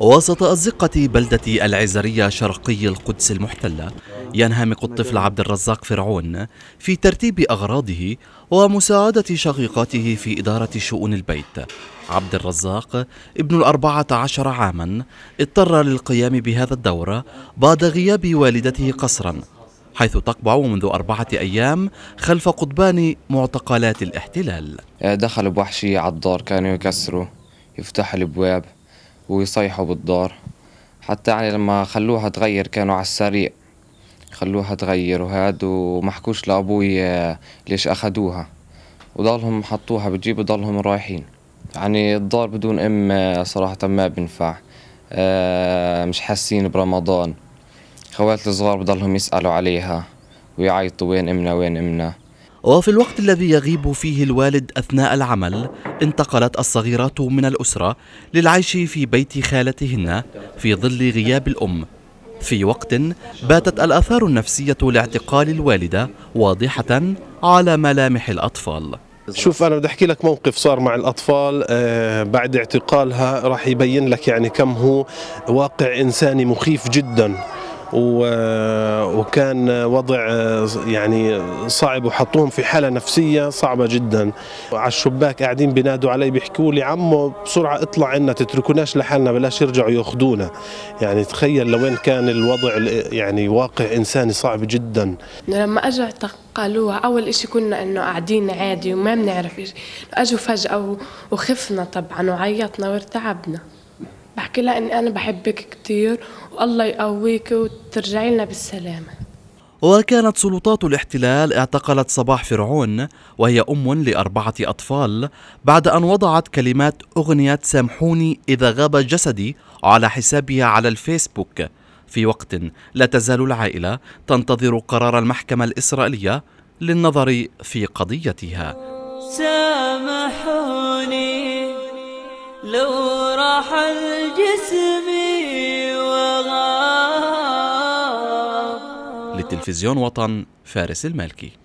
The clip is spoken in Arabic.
وسط أزقة بلدة العزرية شرقي القدس المحتلة ينهمك الطفل عبد الرزاق فرعون في ترتيب أغراضه ومساعدة شقيقاته في إدارة شؤون البيت عبد الرزاق ابن الأربعة عشر عاما اضطر للقيام بهذا الدور بعد غياب والدته قصرا حيث تقبع منذ أربعة أيام خلف قضبان معتقلات الاحتلال دخل بوحشية على الدار كانوا يكسروا يفتحوا الأبواب ويصيحوا بالدار حتى يعني لما خلوها تغير كانوا على السريع خلوها تغير وهاد وما حكوش لابوي آه، ليش اخدوها وضلهم حطوها بتجيب وضلهم رايحين يعني الدار بدون ام آه، صراحة ما بنفع آه، مش حاسين برمضان خواتي الصغار بضلهم يسألوا عليها ويعيطوا وين امنا وين امنا وفي الوقت الذي يغيب فيه الوالد أثناء العمل انتقلت الصغيرات من الأسرة للعيش في بيت خالتهن في ظل غياب الأم في وقت باتت الآثار النفسية لاعتقال الوالدة واضحة على ملامح الأطفال شوف انا بدي احكي لك موقف صار مع الاطفال آه، بعد اعتقالها راح يبين لك يعني كم هو واقع انساني مخيف جدا وكان وضع يعني صعب وحطوهم في حاله نفسيه صعبه جدا على الشباك قاعدين بينادوا علي بيحكوا لي عمو بسرعه اطلع عنا تتركوناش لحالنا بلاش يرجعوا ياخذونا يعني تخيل لوين كان الوضع يعني واقع انساني صعب جدا لما اجوا قالوها اول شيء كنا انه قاعدين عادي وما بنعرف ايش اجوا فجاه وخفنا طبعا وعيطنا وارتعبنا بحكي لها اني انا بحبك كثير والله يقويك وترجعي لنا بالسلامه وكانت سلطات الاحتلال اعتقلت صباح فرعون وهي ام لاربعه اطفال بعد ان وضعت كلمات اغنيه سامحوني اذا غاب جسدي على حسابها على الفيسبوك في وقت لا تزال العائله تنتظر قرار المحكمه الاسرائيليه للنظر في قضيتها سامحوني لو راح الجسم وغاب للتلفزيون وطن فارس المالكي